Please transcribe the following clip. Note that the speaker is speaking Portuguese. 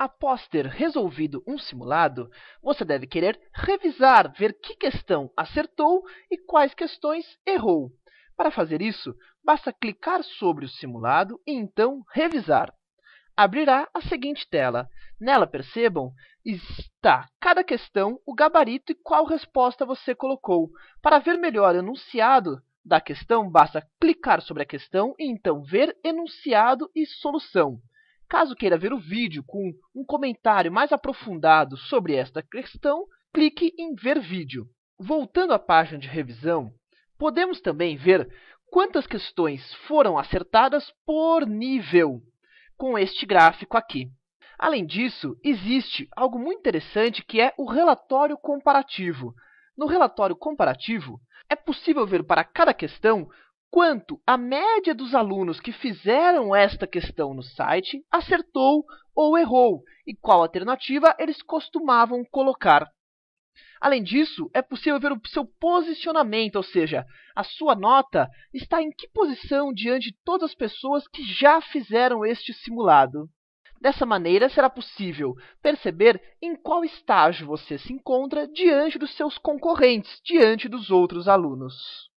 Após ter resolvido um simulado, você deve querer revisar, ver que questão acertou e quais questões errou. Para fazer isso, basta clicar sobre o simulado e então revisar. Abrirá a seguinte tela. Nela, percebam, está cada questão, o gabarito e qual resposta você colocou. Para ver melhor o enunciado da questão, basta clicar sobre a questão e então ver enunciado e solução. Caso queira ver o vídeo com um comentário mais aprofundado sobre esta questão, clique em Ver Vídeo. Voltando à página de revisão, podemos também ver quantas questões foram acertadas por nível com este gráfico aqui. Além disso, existe algo muito interessante que é o relatório comparativo. No relatório comparativo, é possível ver para cada questão quanto a média dos alunos que fizeram esta questão no site acertou ou errou e qual alternativa eles costumavam colocar. Além disso, é possível ver o seu posicionamento, ou seja, a sua nota está em que posição diante de todas as pessoas que já fizeram este simulado. Dessa maneira, será possível perceber em qual estágio você se encontra diante dos seus concorrentes, diante dos outros alunos.